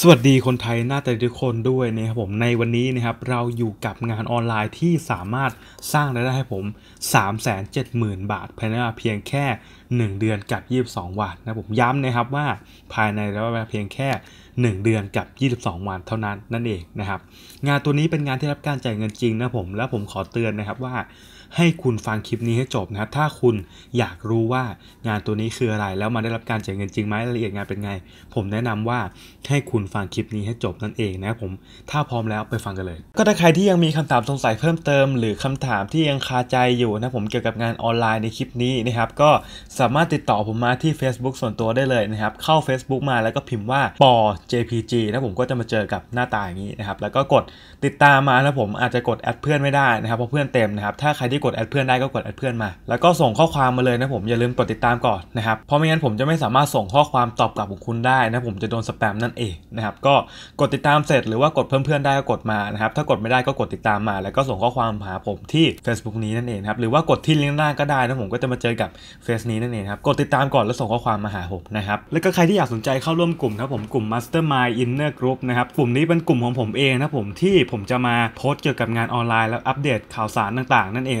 สวัสดีคนไทยหน้าตาทุกคนด้วยนะครับผมในวันนี้นะครับเราอยู่กับงานออนไลน์ที่สามารถสร้างรายได้ให้ผม 370,000 บาทภายในเวลาเพียงแค่ 1 เดือนกับ 22 วันนะผมย้ำนะครับว่าภายในระยะเวลาเพียงแค่ 1 เดือนกับ 22 วันเท่านั้นนั่นเองนะครับ งานตัวนี้เป็นงานที่รับการจ่ายเงินจริงนะผม และผมขอเตือนนะครับว่าให้คุณฟังคลิปนี้ให้จบนะครับถ้าคุณอยากรู้ว่างานตัวนี้คืออะไร แล้วมาได้รับการจ่ายเงินจริงไหมรายละเอียดงานเป็นไง ผมแนะนำว่าให้คุณฟังคลิปนี้ให้จบนั่นเองนะผมถ้าพร้อมแล้วไปฟังกันเลย ก็ถ้าใครที่ยังมีคำถามสงสัยเพิ่มเติม หรือคำถามที่ยังคาใจอยู่นะผมเกี่ยวกับงานออนไลน์ในคลิปนี้นะครับก็สามารถติดต่อผมมาที่ Facebook ส่วนตัวได้เลยนะครับเข้า Facebook มาแล้วก็พิมพ์ว่าปอ JPG นะผมก็จะมาเจอกับหน้าตาอย่างนี้นะครับแล้วก็กดติดตามมาแล้วผมอาจจะกดแอดเพื่อนไม่ได้นะครับเพราะเพื่อนเต็มนะครับถ้าใครที่กดแอดเพื่อนได้ก็กดแอดเพื่อนมา แล้วก็ส่งข้อความมาเลยนะผมอย่าลืมกดติดตามก่อนนะครับ เพราะไม่งั้นผมจะไม่สามารถส่งข้อความตอบกลับของคุณได้นะผมจะโดนสแปมนั่นเองนะครับ ก็กดติดตามเสร็จหรือว่ากดเพิ่มเพื่อนได้ก็กดมานะครับ ถ้ากดไม่ได้ก็กดติดตามมา แล้วก็ส่งข้อความหาผมที่ Facebook นี้นั่นเองครับหรือว่ากดที่ลิงก์ล่างก็ได้นะผมก็จะมาเจอกับเฟซนี้นั่นเองครับกดติดตามก่อนแล้วส่งข้อความมาหาผมนะครับแล้วก็ใครที่อยากสนใจเข้าร่วมกลุ่มครับผมกลุ่ม Mastermind Inner Group นะครับกลุ่มนี้เป็นกลุ่มของผมเองนะผมที่ผมจะมาโพสเกี่ยวกับงานออนไลน์แล้วอัปเดตข่าวสารต่างๆ นั่นเอง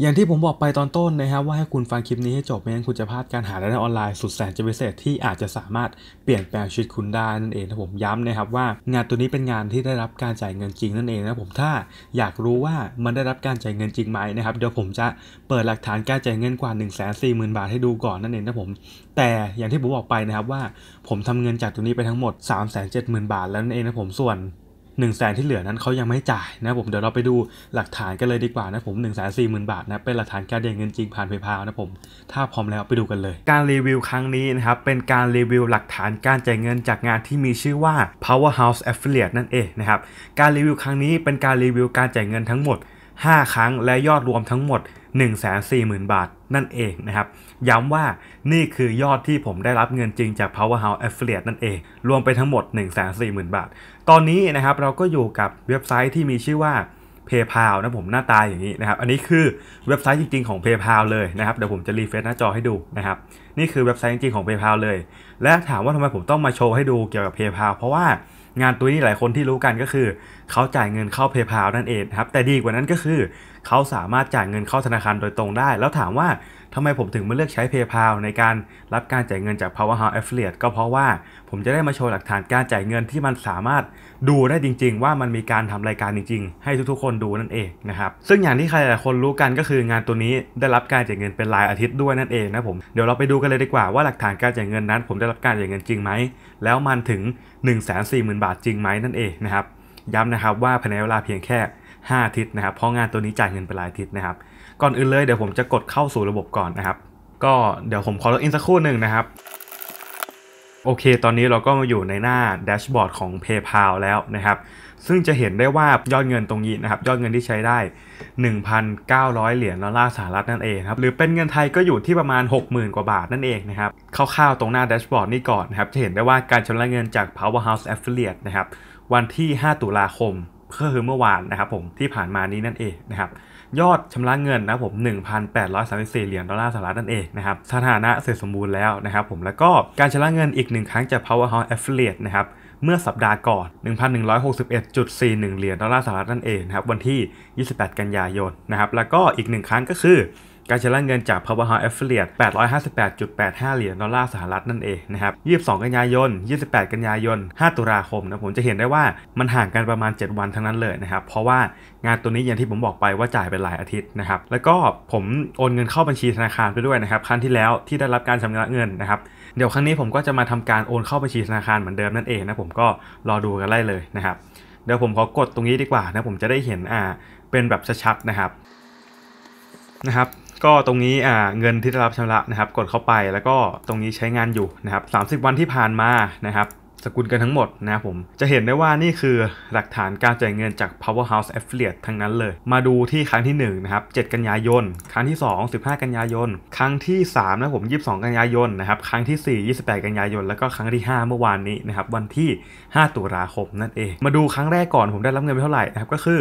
อย่างที่ผมบอกไปตอนต้นนะครับว่าให้คุณฟังคลิปนี้ให้จบไม่งั้นคุณจะพลาดการหารายได้ออนไลน์สุดแสนจะพิเศษ ที่อาจจะสามารถเปลี่ยนแปลงชีวิตคุณได้นั่นเองนะผมย้ำนะครับว่า งานตัวนี้เป็นงานที่ได้รับการจ่ายเงินจริงนั่นเองนะผมถ้าอยากรู้ว่ามันได้รับการจ่ายเงินจริงไหมนะครับเดี๋ยวผมจะเปิดหลักฐานการจ่ายเงินกว่า1หมื่นบาทให้ดูก่อนนั่นเองนะผมแต่อย่างที่ผมบอกไปนะครับว่าผมทำเงินจากตัวนี้ไปทั้งหมด3 7 0 0 0 0 บาทแล้วนั่นเองนะผมส่วน1นึ่งแสนที่เหลือนั้นเขายังไม่จ่าย นะผมเดี๋ยวเราไปดูหลักฐานกันเลยดีกว่านะผม1นึ่งแสนสี่หมื่นบาทนะเป็นหลักฐานการเด้งเงินจริงผ่านเพย์พานะผมถ้าพร้อมแล้วไปดูกันเลย การรีวิวครั้งนี้นะครับเป็นการรีวิวหลักฐานการจ่ายเงินจากงานที่มีชื่อว่า powerhouse affiliate นั่นเองนะครับการรีวิวครั้งนี้เป็นการรีวิวการจ่ายเงินทั้งหมด5ครั้งและยอดรวมทั้งหมด 140,000 บาท นั่นเองนะครับ ย้ำว่านี่คือยอดที่ผมได้รับเงินจริงจาก Powerhouse Affiliate นั่นเอง รวมไปทั้งหมด 140,000 บาท ตอนนี้นะครับเราก็อยู่กับเว็บไซต์ที่มีชื่อว่า PayPal นะผมหน้าตาอย่างนี้นะครับอันนี้คือเว็บไซต์จริงๆของ PayPal เลยนะครับ เดี๋ยวผมจะรีเฟรชหน้าจอให้ดูนะครับนี่คือเว็บไซต์จริงๆของ PayPal เลย และถามว่าทำไมผมต้องมาโชว์ให้ดูเกี่ยวกับ PayPal เพราะว่างานตัวนี้หลายคนที่รู้กันก็คือเขาจ่ายเงินเข้า PayPal นั่นเองครับ แต่ดีกว่านั้นก็คือเขาสามารถจ่ายเงินเข้าธนาคารโดยตรงได้ แล้วถามว่าทำไมผมถึงมาเลือกใช้ PayPal ในการรับการจ่ายเงินจาก Powerhouse Affiliate ก็เพราะว่าผมจะได้มาโชว์หลักฐานการจ่ายเงินที่มันสามารถดูได้จริงๆ ว่ามันมีการทำรายการจริงๆ ให้ทุกๆคนดูนั่นเองนะครับ ซึ่งอย่างที่ใครหลายคนรู้กันก็คืองานตัวนี้ได้รับการจ่ายเงินเป็นรายอาทิตย์ด้วยนั่นเองนะผมเดี๋ยวเราไปดูกันเลยดีกว่าว่าหลักฐานการจ่ายเงินนั้น ผมได้รับการจ่ายเงินจริงไหมแล้วมันถึง 1 4 0 0 0 0 บาทจริงไหมนั่นเองนะครับย้ำนะครับว่าภายในเวลาเพียงแค่5 ทิศนะครับเพราะงานตัวนี้จ่ายเงินไปหลายทิศนะครับ ก่อนอื่นเลยเดี๋ยวผมจะกดเข้าสู่ระบบก่อนนะครับก็เดี๋ยวผมขอล็อกอินสักครู่หนึ่งนะครับโอเคตอนนี้เราก็มาอยู่ในหน้าแดชบอร์ดของ PayPal แล้วนะครับซึ่งจะเห็นได้ว่ายอดเงินตรงนี้นะครับยอดเงินที่ใช้ได้ 1,900 เหรียญดอลลาร์สหรัฐนั่นเองครับหรือเป็นเงินไทยก็อยู่ที่ประมาณ 60,000 กว่าบาทนั่นเองนะครับคร่าวๆตรงหน้าแดชบอร์ดนี้ก่อนนะครับจะเห็นได้ว่าการชำระเงินจาก Powerhouse Affiliate นะครับวันที่ 5 ตุลาคมก็คือเมื่อวานนะครับผมที่ผ่านมานี้นั่นเองนะครับยอดชำระเงินนะผม1,834 เหรียญดอลลาร์สหรัฐนั่นเองนะครับสถานะเสร็จสมบูรณ์แล้วนะครับผมแล้วก็การชำระเงินอีกหนึ่งครั้งจาก Powerhouse Affiliate นะครับเมื่อสัปดาห์ก่อน 1,161.41 เหรียญดอลลาร์สหรัฐนั่นเองนะครับวันที่ 28 กันยายนนะครับแล้วก็อีกหนึ่งครั้งก็คือการชำระเงินจาก Powerhouse Affiliate 858.85 เหรียญดอลลาร์สหรัฐนั่นเองนะครับ22 กันยายน 28 กันยายน 5 ตุลาคมนะผมจะเห็นได้ว่ามันห่างกันประมาณ 7 วันทั้งนั้นเลยนะครับ เพราะว่างานตัวนี้อย่างที่ผมบอกไปว่าจ่ายเป็นหลายอาทิตย์นะครับ แล้วก็ผมโอนเงินเข้าบัญชีธนาคารไปด้วยนะครับ ครั้งที่แล้วที่ได้รับการชำระเงินนะครับ เดี๋ยวครั้งนี้ผมก็จะมาทำการโอนเข้าบัญชีธนาคารเหมือนเดิมนั่นเองนะผมก็รอดูกันได้เลยนะครับ เดี๋ยวผมขอกดตรงนี้ดีกว่านะผมจะได้เห็นอ่าเป็นแบบชัดๆนะครับนะครับก็ตรงนี้อ่าเงินที่ได้รับชำระนะครับกดเข้าไปแล้วก็ตรงนี้ใช้งานอยู่นะครับ 30 วันที่ผ่านมานะครับสกุลกันทั้งหมดนะผมจะเห็นได้ว่านี่คือหลักฐานการจ่ายเงินจาก Powerhouse Affiliate ทั้งนั้นเลย มาดูที่ครั้งที่1นะครับ 7 กันยายน ครั้งที่2 15 กันยายนครั้งที่3นะผม 22 กันยายนนะครับครั้งที่4 28 กันยายนแล้วก็ครั้งที่ 5 เมื่อวานนี้นะครับวันที่ 5 ตุลาคม นั่นเองมาดูครั้งแรกก่อนผมได้รับเงินไปเท่าไหร่นะครับก็คือ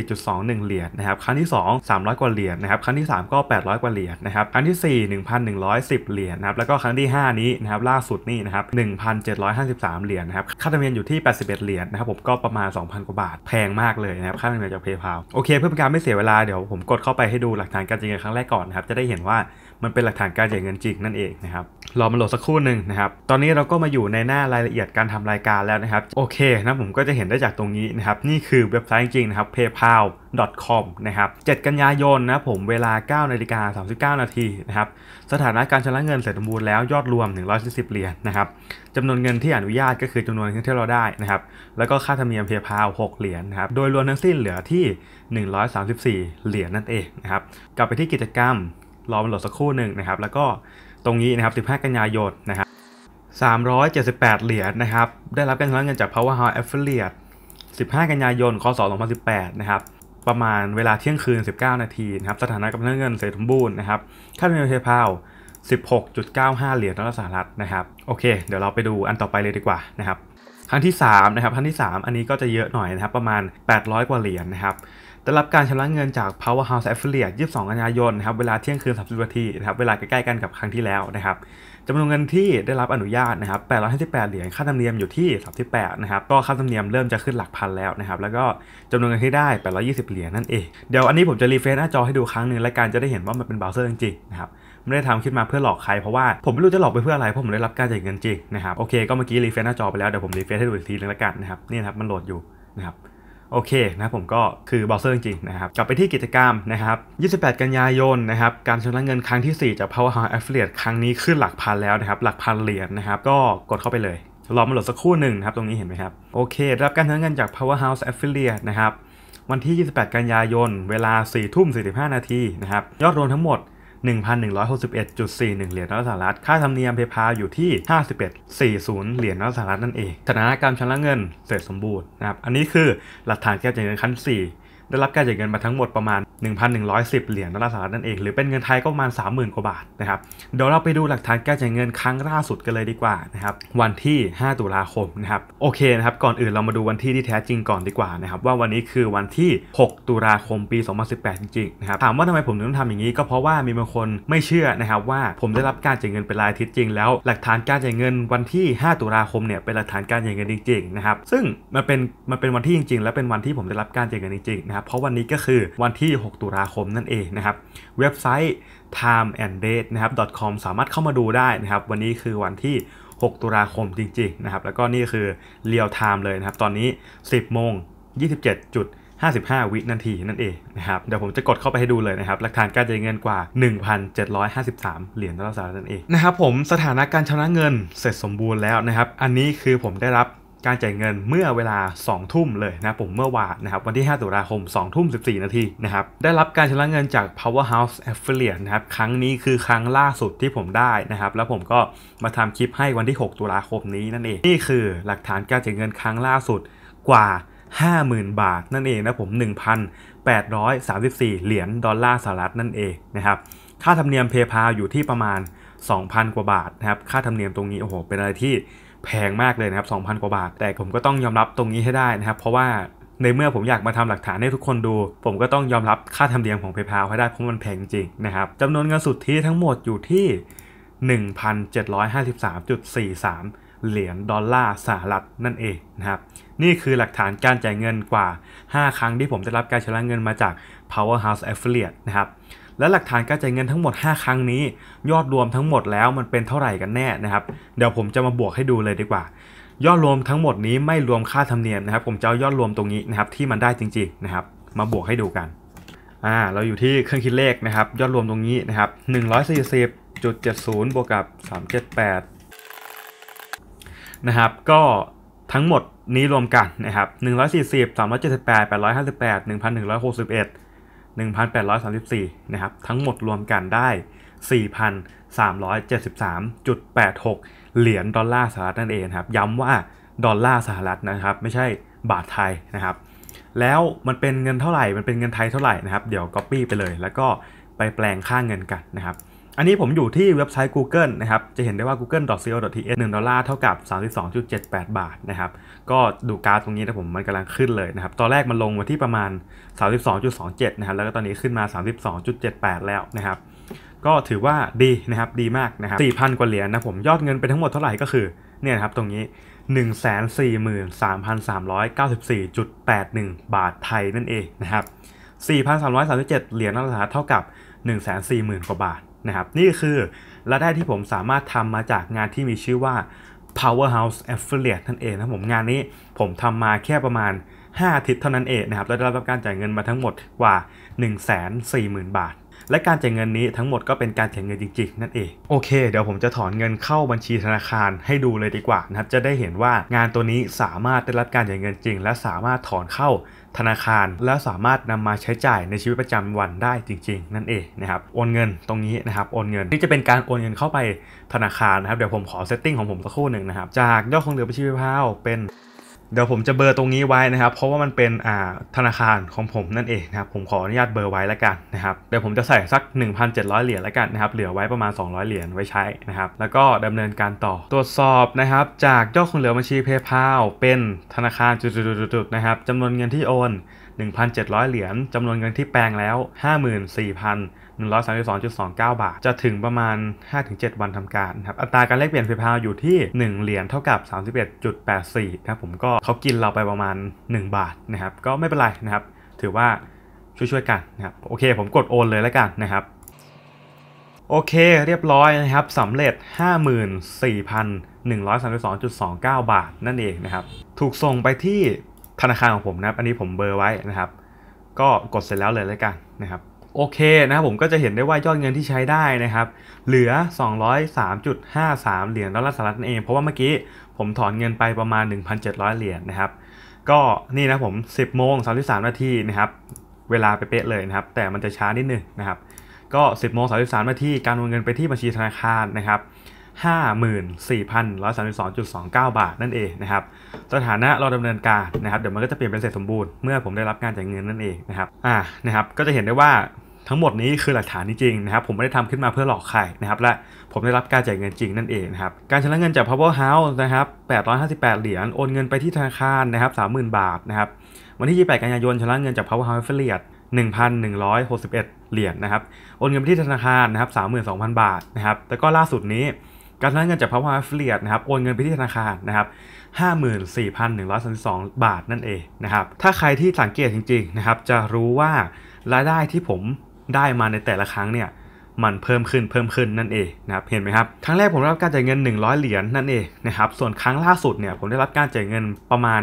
134.21 เหรียญนะครับครั้งที่ 2 300 กว่าเหรียญนะครับครั้งที่3ก็ 800 กว่าเหรียญนะครับครั้งที่4 1,110เหรียญนะครับแล้วก็ครั้งที่ 5 นี้นะครับล่าสุดนี่นะครับ1,700 2 5 3เหรียญนะครับ ค่าธรรมเนียมอยู่ที่ 81 เหรียญนนะครับ ผมก็ประมาณ 2,000 กว่าบาท แพงมากเลยนะครับ ค่าธรรมเนียมจาก PayPal โอเค เพื่อเป็นการไม่เสียเวลา เดี๋ยวผมกดเข้าไปให้ดูหลักฐานการจ่ายเงินครั้งแรกก่อนนะครับ จะได้เห็นว่ามันเป็นหลักฐานการจ่ายเงินจริงนั่นเองนะครับ รอมาโหลดสักครู่หนึ่งนะครับ ตอนนี้เราก็มาอยู่ในหน้ารายละเอียดการทำรายการแล้วนะครับ โอเคนะผมก็จะเห็นได้จากตรงนี้นะครับ นี่คือเว็บไซต์จริง นะครับ paypal com นะครับ 7 กันยายนนะผมเวลา 9 นาฬิกา39 นาทีนะครับ สถานะการชำระเงินเสร็จสมบูรณ์แล้วยอดรวม170เหรียญนนะครับจำนวนเงินที่อนุญาตก็คือจำนวนเงินที่เราได้นะครับ แล้วก็ค่าธรรมเนียม paypal 6 เหรียญนนะครับ โดยรวมทั้งสิ้นเหลือที่ 134 เหรียญนั่นเองนะครับ กลับไปที่กิจกรรมรอมันโหลดสักครู่หนึ่งนะครับ แล้วก็ตรงนี้นะครับ 15 กันยายนนะครับ378 เหรียญนะครับ ได้รับการชำระเงินจาก Powerhouse Affiliate 15 กันยายน คศ 2018 นะครับ ประมาณเวลาเที่ยงคืน 19 นาทีนะครับ สถานะกำลังเงินเสร็จสมบูรณ์นะครับ ค่าเงินเทพาว 16.95 เหรียญดอลลาร์สหรัฐนะครับ โอเค เดี๋ยวเราไปดูอันต่อไปเลยดีกว่านะครับ ครั้งที่3นะครับ ครั้งที่ 3 อันนี้ก็จะเยอะหน่อยนะครับ ประมาณ 800 กว่าเหรียญนะครับได้รับการชำระเงินจาก Powerhouse Affiliate 22กันยายนนะครับเวลาเที่ยงคืน 30นาทีนะครับเวลาใกล้ๆกันกับครั้งที่แล้วนะครับจำนวนเงินที่ได้รับอนุญาตนะครับ858เหรียญค่าธรรมเนียมอยู่ที่38นะครับก็ค่าธรรมเนียมเริ่มจะขึ้นหลักพันแล้วนะครับแล้วก็จำนวนเงินที่ได้ 820 เหรียญนั่นเอง เดี๋ยวอันนี้ผมจะรีเฟรชหน้าจอให้ดูครั้งหนึ่งและการจะได้เห็นว่ามันเป็นเบราว์เซอร์จริงๆนะครับไม่ได้ทำขึ้นมาเพื่อหลอกใครเพราะว่า ผมไม่รู้จะหลอกไปเพื่ออะไรเพราะผมได้รับการจ่ายเงินจริงนะครับโอเค ก็เมื่อกี้รีเฟรชหน้าจอไปแล้วเดี๋ยวผมรีเฟรชให้ดูอีกทีนึงละกันนะครับนี่นะครับมันโหลดอยู่นะครับโอเคนะผมก็คือบอสเซอร์จริงๆนะครับกลับไปที่กิจกรรมนะครับ28 กันยายนนะครับการชำระเงินครั้งที่ 4 จาก Powerhouse Affiliate ครั้งนี้ขึ้นหลักพันแล้วนะครับหลักพันเหรียญนนะครับก็กดเข้าไปเลยรอมาโหลดสักครู่หนึ่งนะครับ ตรงนี้เห็นไหมครับ โอเค รับการชำระเงินจาก Powerhouse Affiliate นะครับ วันที่ 28 กันยายนเวลา 4 ทุ่ม 45 นาทีนะครับยอดรวมทั้งหมด1,161.41 เหรียญดอลลาร์สหรัฐค่าธรรมเนียมเพย์พาอยู่ที่ 51.40 เหรียญดอลลาร์สหรัฐนั่นเอง สถานการณ์ชำระเงินเสร็จสมบูรณ์นะครับ อันนี้คือหลักฐานการจ่ายเงินขั้น 4 ได้รับการจ่ายเงินมาทั้งหมดประมาณ1,110 เหรียญดอลลาร์สหรัฐนั่นเองหรือเป็นเงินไทยก็ประมาณ30,000 กว่าบาทนะครับเดี๋ยวเราไปดูหลักฐานการจ่ายเงินครั้งล่าสุดกันเลยดีกว่านะครับวันที่ 5 ตุลาคมนะครับโอเคนะครับก่อนอื่นเรามาดูวันที่ที่แท้จริงก่อนดีกว่านะครับว่าวันนี้คือวันที่ 6 ตุลาคมปี 2018 จริงๆนะครับถามว่าทำไมผมถึงต้องทำอย่างนี้ ก็เพราะว่ามีบางคนไม่เชื่อนะครับว่าผมได้รับการจ่ายเงินเป็นรายอาทิตย์จริง แล้วหลักฐานการจ่ายเงินวันที่ 5 ตุลาคมเนี่ยเป็นหลักฐานการจ่ายเงินจริงๆนะครับซึ่งมันเป็นมันเป็นวันที่จริง ๆ และเป็นวันที่ผมได้รับการจ่ายเงินจริงๆนะครับเพราะวันนี้ก็คือวันที่ 6 16ตุลาคม นั่นเองนะ ครับเว็บไซต์ time and date นะครับ .com สามารถเข้ามาดูได้นะครับวันนี้คือวันที่ 6 ตุลาคมจริง ๆ นะ ครับ แล้วก็นี่คือเรียลไทม์เลยนะครับตอนนี้ 10 โมง 27 55 วินาทีนั่นเองนะ ครับ เดี๋ยวผมจะกดเข้าไปให้ดูเลยนะครับหลักฐานการจ่ายเงินกว่า 1,753 เหรียญดอลลาร์สหรัฐนั่นเองนะครับผมสถานะการชำระเงินเสร็จสมบูรณ์แล้วนะครับอันนี้คือผมได้รับการจ่ายเงินเมื่อเวลา 2 ทุ่มเลยนะ ผมเมื่อวานนะครับ วันที่ 5 ตุลาคม 2 ทุ่ม 14 นาทีนะครับ ได้รับการชำระเงินจาก Powerhouse Affiliate นะครับครั้งนี้คือครั้งล่าสุดที่ผมได้นะครับ แล้วผมก็มาทำคลิปให้วันที่ 6 ตุลาคมนี้นั่นเอง นี่คือหลักฐานการจ่ายเงินครั้งล่าสุดกว่า 50,000 บาท นั่นเองนะผม 1,834 เหรียญดอลลาร์สหรัฐนั่นเองนะครับค่าธรรมเนียมเพย์พาอยู่ที่ประมาณ2,000กว่าบาทนะครับค่าธรรมเนียมตรงนี้โอ้โหเป็นอะไรที่แพงมากเลยนะครับ2,000กว่าบาท แต่ผมก็ต้องยอมรับตรงนี้ให้ได้นะครับ เพราะว่าในเมื่อผมอยากมาทำหลักฐานให้ทุกคนดู ผมก็ต้องยอมรับค่าธรรมเนียมของ PayPal ให้ได้เพราะมันแพงจริงนะครับจำนวนเงินสุดที่ทั้งหมดอยู่ที่ 1,753.43 เหรียญดอลลาร์สหรัฐนั่นเองนะครับ นี่คือหลักฐานการจ่ายเงินกว่า 5 ครั้งที่ผมได้รับการชำระเงินมาจาก Powerhouse Affiliate นะครับและหลักฐานการจ่ายเงินทั้งหมด 5 ครั้งนี้ ยอดรวมทั้งหมดแล้วมันเป็นเท่าไหร่กันแน่นะครับเดี๋ยวผมจะมาบวกให้ดูเลยดีกว่า ยอดรวมทั้งหมดนี้ไม่รวมค่าธรรมเนียมนะครับผมจะเอายอดรวมตรงนี้นะครับที่มันได้จริงๆนะครับมาบวกให้ดูกันอ่าเราอยู่ที่เครื่องคิดเลขนะครับ ยอดรวมตรงนี้นะครับ140.70 บวกกับ 378นะครับก็ทั้งหมดนี้รวมกันนะครับ140 378 858 1161 1,834นะครับทั้งหมดรวมกันได้ 4,373.86 เหรียญดอลลาร์สหรัฐนั่นเองครับย้ำว่าดอลลาร์สหรัฐนะครับ ไม่ใช่บาทไทยนะครับ แล้วมันเป็นเงินเท่าไหร่ มันเป็นเงินไทยเท่าไหร่นะครับเดี๋ยวก๊อปปี้ไปเลย แล้วก็ไปแปลงค่าเงินกันนะครับอันนี้ผมอยู่ที่เว็บไซต์ Google นะครับ จะเห็นได้ว่า google.co.th 1ดอลลาร์เท่ากับ 32.78 บาทนะครับ ก็ดูกราฟตรงนี้นะผมมันกำลังขึ้นเลยนะครับ ตอนแรกมันลงมาที่ประมาณ 32.27 นะครับ แล้วก็ตอนนี้ขึ้นมา 32.78 แล้วนะครับ ก็ถือว่าดีนะครับดีมากนะครับ 4,000กว่าเหรียญนนะผมยอดเงินไปทั้งหมดเท่าไหร่ก็คือ เนี่ยครับตรงนี้ 143,394.81 บาทไทยนั่นเองนะครับ4,337เหรียญัอนแาละเท่ากับ140,000กว่าบาทนะครับนี่คือรายได้ที่ผมสามารถทำมาจากงานที่มีชื่อว่า Powerhouse Affiliate นั่นเองนะผมงานนี้ผมทำมาแค่ประมาณ5อาทิตย์เท่านั้นเองนะครับแล้วได้รับการจ่ายเงินมาทั้งหมดกว่า 140,000 บาทและการจ่ายเงินนี้ทั้งหมดก็เป็นการจ่ายเงินจริง ๆ นั่นเองโอเคเดี๋ยวผมจะถอนเงินเข้าบัญชีธนาคารให้ดูเลยดีกว่านะครับจะได้เห็นว่างานตัวนี้สามารถได้รับการจ่ายเงินจริง และสามารถถอนเข้าธนาคาร และสามารถนำมาใช้จ่ายในชีวิตประจำวันได้จริง ๆ นั่นเองนะครับโอนเงินตรงนี้นะครับโอนเงินนี่จะเป็นการโอนเงินเข้าไปธนาคารนะครับ เดี๋ยวผมขอเซตติ้งของผมสักครู่หนึ่งนะครับจากยอดคงเหลือบัญชีพาวเป็นเดี๋ยวผมจะเบอร์ตรงนี้ไว้นะครับ เพราะว่ามันเป็นอ่าธนาคารของผมนั่นเองนะครับ ผมขออนุญาตเบอร์ไว้แล้วกันนะครับ เดี๋ยวผมจะใส่สัก 1,700 เหรียญแล้วกันนะครับ เหลือไว้ประมาณ200เหรียญไว้ใช้นะครับ แล้วก็ดำเนินการต่อตรวจสอบนะครับจากยอดคงเหลือบัญชีเพย์พาวเป็นธนาคารจุดๆๆนะครับจำนวนเงินที่โอน 1,700 เหรียญจำนวนเงินที่แปลงแล้ว54,000 132.29 บาทจะถึงประมาณ 5-7 วันทำการนะครับอัตราการแลกเปลี่ยนเฟพาวอยู่ที่ 1 เหรียญเท่ากับ 31.84นะครับผมก็เขากินเราไปประมาณ 1 บาทนะครับ ก็ไม่เป็นไรนะครับ ถือว่าช่วยๆกันนะครับโอเคผมกดโอนเลยแล้วกันนะครับ โอเคเรียบร้อยนะครับสำเร็จ 54,132.29 บาทนั่นเองนะครับ ถูกส่งไปที่ธนาคารของผมนะครับ อันนี้ผมเบอร์ไว้นะครับ ก็กดเสร็จแล้วเลยแล้วกันนะครับโอเคนะครับผมก็จะเห็นได้ว่ายอดเงินที่ใช้ได้นะครับ เหลือ 203.53 เหรียญดอลลาร์สหรัฐเองเพราะว่าเมื่อกี้ผมถอนเงินไปประมาณ 1,700 เหรียญนนะครับก็นี่นะผม 10โมง33นาทีนะครับเวลาไปเป๊ะเลยนะครับ แต่มันจะช้านิดนึงนะครับ ก็ 10โมง33นาทีการโอนเงินไปที่บัญชีธนาคารนะครับ54,132.29 บาทนั่นเองนะครับ สถานะเราดำเนินการนะครับเดี๋ยวมันก็จะเปลี่ยนเป็นเสร็จสมบูรณ์เมื่อผมได้รับการจ่ายเงินนั่นเองนะครับอ่านะครับก็จะเห็นได้ว่าทั้งหมดนี้คือหลักฐานจริงนะครับผมไม่ได้ทำขึ้นมาเพื่อหลอกใครนะครับและผมได้รับการจ่ายเงินจริงนั่นเองนะครับการชำระเงินจาก Power House นะครับ858 เหรียญโอนเงินไปที่ธนาคารนะครับ30,000 บาทนะครับวันที่28กันยายนชำระเงินจาก Power House Affiliate 1,161เหรียญนะครับ โอนเงินไปที่ธนาคารนะครับ32,000 บาทนะครับแต่ก็ล่าสุดนี้การชำระเงินจาก Power Affiliate นะครับโอนเงินไปที่ธนาคารนะครับ54,132บาทนั่นเองนะครับถ้าใครที่สังเกตจริงๆนะครับจะรู้ว่ารายได้ที่ผมได้มาในแต่ละครั้งเนี่ย มันเพิ่มขึ้นเพิ่มขึ้นนั่นเองนะครับเห็นไหมครับครั้งแรกผมรับการจ่ายเงิน 100 เหรียญนั่นเองนะครับส่วนครั้งล่าสุดเนี่ยผมได้รับการจ่ายเงินประมาณ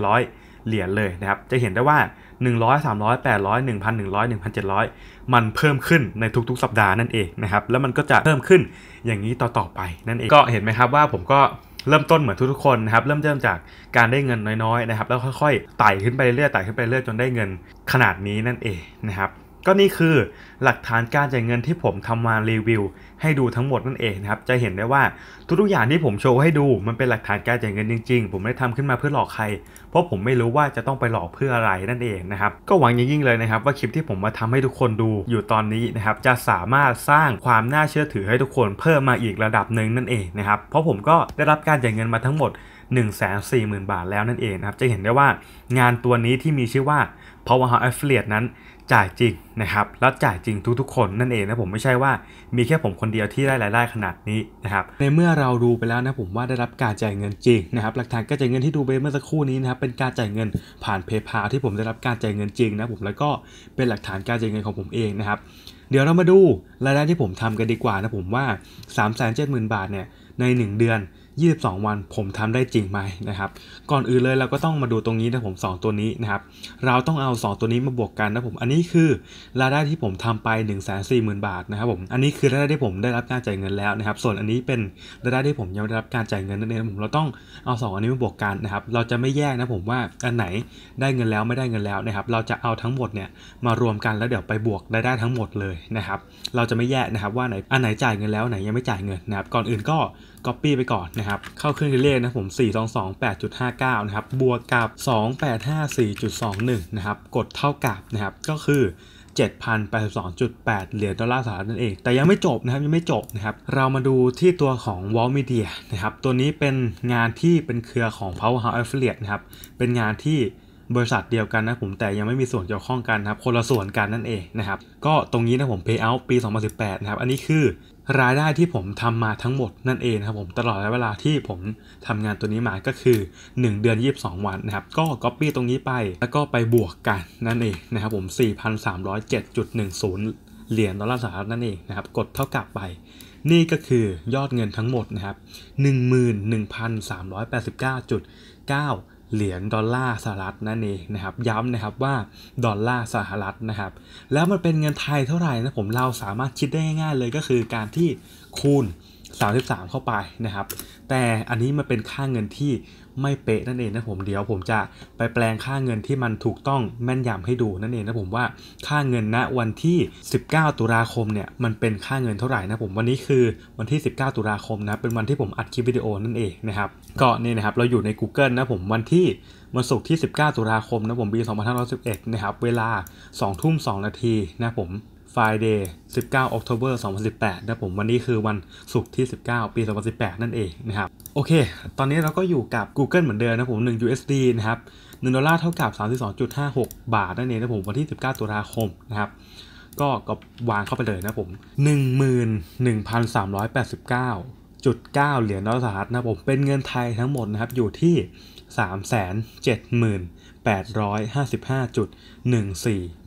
1,700 เหรียญเลยนะครับจะเห็นได้ว่า 100 300 800 1,100 1,700 มันเพิ่มขึ้นในทุกๆ สัปดาห์นั่นเองนะครับแล้วมันก็จะเพิ่มขึ้นอย่างนี้ต่อๆไปนั่นเองก็เห็นไหมครับว่าผมก็เริ่มต้นเหมือนทุกๆคนนะครับ เริ่มเริ่มจากการได้เงินน้อยๆนะครับแล้วค่อยๆไต่ขึ้นไปเรื่อยๆไต่ขึ้นไปเรื่อยจนได้เงินขนาดนี้นั่นเองนะครับก็นี่คือหลักฐานการจ่ายเงินที่ผมทำมารีวิวให้ดูทั้งหมดนั่นเองนะครับจะเห็นได้ว่าทุกๆอย่างที่ผมโชว์ให้ดูมันเป็นหลักฐานการจ่ายเงินจริงๆ ผมไม่ได้ทำขึ้นมาเพื่อหลอกใคร เพราะผมไม่รู้ว่าจะต้องไปหลอกเพื่ออะไรนั่นเองนะครับ ก็หวังยิ่งๆเลยนะครับว่าคลิปที่ผมมาทำให้ทุกคนดูอยู่ตอนนี้นะครับจะสามารถสร้างความน่าเชื่อถือให้ทุกคนเพิ่มมาอีกระดับหนึ่งนั่นเองนะครับเพราะผมก็ได้รับการจ่ายเงินมาทั้งหมด140,000 บาทแล้วนั่นเองนะครับจะเห็นได้ว่างานตัวนี้ที่มีชื่อว่า Powerhouse Affiliate นั้นจ่ายจริงนะครับ แล้วจ่ายจริงทุกๆคน นั่นเองนะผมไม่ใช่ว่า มีแค่ผมคนเดียวที่ได้รายได้ขนาดนี้นะครับ ในเมื่อเราดูไปแล้วนะผมว่าได้รับการจ่ายเงินจริงนะครับ หลักฐานการจ่ายเงินที่ดูไปเมื่อสักครู่นี้นะครับเป็นการจ่ายเงินผ่านเพย์พาที่ผมได้รับการจ่ายเงินจริงนะผมแล้วก็เป็นหลักฐานการจ่ายเงินของผมเองนะครับ เดี๋ยวเรามาดูรายได้ที่ผมทำกันดีกว่านะผมว่า3 7 0 0 0 0บาทเนี่ยใน 1 เดือน22 วันผมทำได้จริงไหมนะครับก่อนอื่นเลยเราก็ต้องมาดูตรงนี้นะผม 2 ตัวนี้นะครับเราต้องเอา2ตัวนี้มาบวกกันนะผมอันนี้คือรายได้ที่ผมทำไป 1 4 0 0 0 0บาทนะครับผมอันนี้คือรายได้ที่ผมได้รับการจ่ายเงินแล้วนะครับ ส่วนอันนี้เป็นรายได้ที่ผมยังได้รับการจ่ายเงินนั่นเองผมเราต้องเอา 2 อันนี้มาบวกกันนะครับเราจะไม่แยกนะผมว่าอันไหนได้เงินแล้วไม่ได้เงินแล้วนะครับเราจะเอาทั้งหมดเนี่ยมารวมกันแล้วเดี๋ยวไปบวกรายได้ทั้งหมดเลยนะครับเราจะไม่แยกนะครับว่าไหนอันไหนจ่ายเงินแล้วไหนยังไม่จ่ายเงินนะครับก่อนอื่นก็ปปี้ไปก่อนนะครับ เข้าเครื่องคิดเลขนะผม 4 2 2 8 5 9 นะครับ บวกกับ 2854.21 นะครับ กดเท่ากับนะครับ ก็คือ 7,082.8 เหรียญดอลลาร์สหรัฐนั่นเอง แต่ยังไม่จบนะครับ ยังไม่จบนะครับ เรามาดูที่ตัวของวอล l Media นะครับ ตัวนี้เป็นงานที่เป็นเครือของ Powerhouse Affiliate นะครับ เป็นงานที่บริษัทเดียวกันนะผม แต่ยังไม่มีส่วนเกี่ยวข้องกันนะครับคนละส่วนกันนั่นเองนะครับ ก็ตรงนี้นะผม Payout ปี 2018 นะครับ อันนี้คือรายได้ที่ผมทำมาทั้งหมดนั่นเองนะครับผมตลอดระยะเวลาที่ผมทำงานตัวนี้มาก็คือ 1 เดือน 22 วันนะครับ ก็ก๊อปปี้ตรงนี้ไปแล้วก็ไปบวกกัน นั่นเองนะครับผม4,307.10 เหรียญดอลลาร์สหรัฐนั่นเองนะครับกดเท่ากับไป นี่ก็คือยอดเงินทั้งหมดนะครับ11,389.9เหรียญดอลลาร์สหรัฐนั่นเองนะครับ ย้ำนะครับว่าดอลลาร์สหรัฐนะครับ แล้วมันเป็นเงินไทยเท่าไหร่นะ ผมเราสามารถคิดได้ง่ายๆเลยก็คือการที่คูณ 33 เข้าไปนะครับ แต่อันนี้มันเป็นค่าเงินที่ไม่เป๊ะนั่นเองนะผมเดี๋ยวผมจะไปแปลงค่าเงินที่มันถูกต้องแม่นยำให้ดูนั่นเองนะผมว่าค่าเงินณวันที่ 19 ตุลาคมเนี่ยมันเป็นค่าเงินเท่าไหร่นะผมวันนี้คือวันที่ 19 ตุลาคมนะเป็นวันที่ผมอัดคลิปวิดีโอนั่นเองนะครับก็นี่นะครับเราอยู่ใน Google นะผมวันที่วันศุกร์ที่ 19 ตุลาคมนะผมปี2511นะครับเวลา2ทุ่ม2นาทีนะผม Friday 19 October 2018นะผมวันนี้คือวันศุกร์ที่ 19 ปี 2018 นั่นเองนะครับ โอเค ตอนนี้เราก็อยู่กับ Google เหมือนเดิมนะผม 1 USD นะครับ 1 ดอลลาร์เท่ากับ 32.56 บาท นั่นเองนะผมวันที่ 19 ตุลาคมนะครับ ก็ก็วางเข้าไปเลยนะผม11,389.9 เหรียญดอลลาร์สหรัฐนะผมเป็นเงินไทยทั้งหมดนะครับ อยู่ที่ 3 7 0 0 0 0 855.14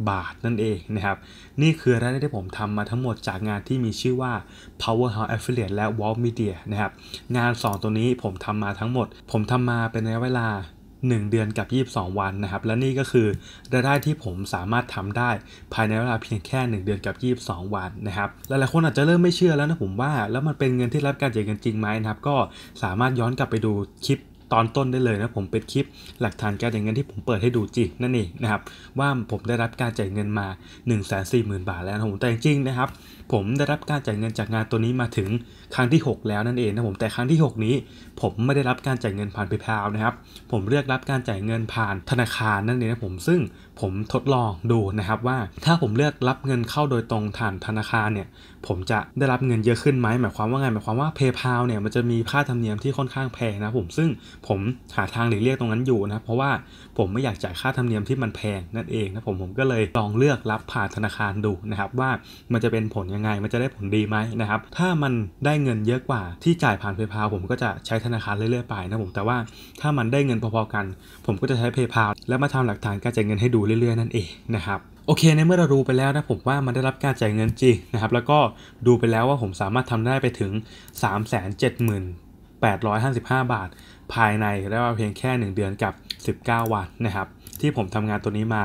บาทนั่นเองนะครับ นี่คือรายได้ที่ผมทำมาทั้งหมดจากงานที่มีชื่อว่า Powerhouse Affiliate และ w a l l Media นะครับ งาน 2 ตัวนี้ผมทำมาทั้งหมด ผมทำมาเป็นระยะเวลา 1 เดือนกับ 22 วันนะครับ และนี่ก็คือรายได้ที่ผมสามารถทำได้ภายในเวลาเพียงแค่ 1 เดือนกับ 22 วันนะครับหลายๆคนอาจจะเริ่มไม่เชื่อแล้วนะผมว่าแล้วมันเป็นเงินที่รับการจ่ายเงินจริงไหมนะครับก็สามารถย้อนกลับไปดูคลิปตอนต้นได้เลยนะผมเป็นคลิป หลักฐานการจ่ายเงินที่ผมเปิดให้ดูจริงนั่นเองนะครับว่าผมได้รับการจ่ายเงินมา1หมื่นบาทแล้วนะผมแต่จริงนะครับ ผมได้รับการจ่ายเงินจากงานตัวนี้มาถึงครั้งที่ 6 แล้วนั่นเองนะผมแต่ครั้งที่ 6 นี้ ผมไม่ได้รับการจ่ายเงินผ่านเพย์พานะครับผมเลือกรับการจ่ายเงินผ่านธนาคารนั่นเองนะผมซึ่งผมทดลองดูนะครับว่าถ้าผมเลือกรับเงินเข้าโดยตรงผ่านธนาคารเนี่ยผมจะได้รับเงินเยอะขึ้นไหมหมายความว่าไงหมายความว่า PayPal เนี่ยมันจะมีค่าธรรมเนียมที่ค่อนข้างแพงนะผมซึ่งผมหาทางหลีกเลี่ยงตรงนั้นอยู่นะเพราะว่าผมไม่อยากจ่ายค่าธรรมเนียมที่มันแพงนั่นเองนะผมผมก็เลยลองเลือกรับผ่านธนาคารดูนะครับว่ามันจะเป็นผลยังไงมันจะได้ผลดีไหมนะครับถ้ามันได้เงินเยอะกว่าที่จ่ายผ่าน PayPal ผมก็จะใช้ธนาคารเรื่อยๆไปนะผมแต่ว่าถ้ามันได้เงินพอๆกัน ผมก็จะใช้ PayPal แล้วมาทำหลักฐานการจ่ายเงินให้ดูเรื่อย ๆ นั่นเอง นะครับ โอเคในเมื่อเราดูไปแล้วนะผมว่ามันได้รับการจ่ายเงินจริงนะครับแล้วก็ดูไปแล้วว่าผมสามารถทำได้ไปถึง 3 7 8 5 5 บาท ภายในระยะเพียงแค่ 1 เดือนกับ 19 วันนะครับที่ผมทำงานตัวนี้มา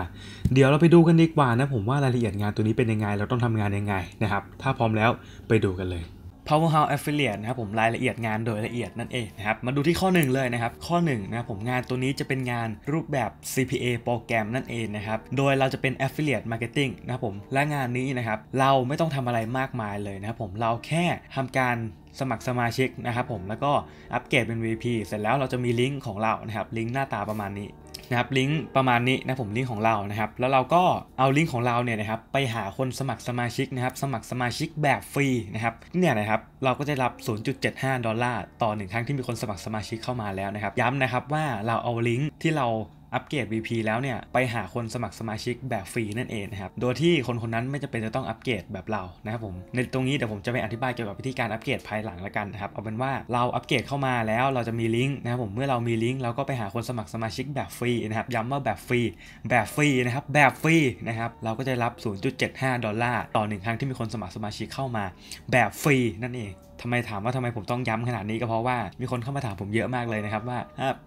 เดี๋ยวเราไปดูกันดีกว่านะผมว่ารายละเอียดงานตัวนี้เป็นยังไง เราต้องทำงานยังไงนะครับถ้าพร้อมแล้วไปดูกันเลย Powerhouse Affiliate นะครับผมรายละเอียดงานโดยละเอียดนั่นเองนะครับมาดูที่ข้อ1เลยนะครับข้อ1นะครับผมงานตัวนี้จะเป็นงานรูปแบบ CPA โปรแกรมนั่นเองนะครับโดยเราจะเป็น Affiliate Marketing นะครับผมและงานนี้นะครับเราไม่ต้องทำอะไรมากมายเลยนะครับผมเราแค่ทำการสมัครสมาชิกนะครับผมแล้วก็อัปเกรดเป็น VP เสร็จแล้วเราจะมีลิงก์ของเรานะครับลิงก์หน้าตาประมาณนี้นะครับลิงก์ประมาณนี้นะผมลิงก์ของเรานะครับ แล้วเราก็เอาลิงก์ของเราเนี่ยนะครับไปหาคนสมัครสมาชิกนะครับสมัครสมาชิกแบบฟรีนะครับเนี่ยนะครับเราก็จะรับ 0.75 ดอลลาร์ต่อหนึ่งครั้งที่มีคนสมัครสมาชิกเข้ามาแล้วนะครับ ย้ำนะครับว่าเราเอาลิงก์ที่เราอัปเกรด VP แล้วเนี่ยไปหาคนสมัครสมาชิกแบบฟรีนั่นเองนะครับ โดยที่คนคนนั้นไม่จำเป็นจะต้องอัปเกรดแบบเรานะครับผม ในตรงนี้เดี๋ยวผมจะไปอธิบายเกี่ยวกับวิธีการอัปเกรดภายหลังละกันนะครับ เอาเป็นว่าเราอัปเกรดเข้ามาแล้วเราจะมีลิงก์นะครับผม เมื่อเรามีลิงก์เราก็ไปหาคนสมัครสมาชิกแบบฟรีนะครับ ย้ำว่าแบบฟรี แบบฟรีนะครับ แบบฟรีนะครับ เราก็จะรับ0.75ดอลลาร์ต่อหนึ่งครั้งที่มีคนสมัครสมาชิกเข้ามาแบบฟรีนั่นเองทำไมถามว่าทำไมผมต้องย้ำขนาดนี้ก็เพราะว่ามีคนเข้ามาถามผมเยอะมากเลยนะครับว่า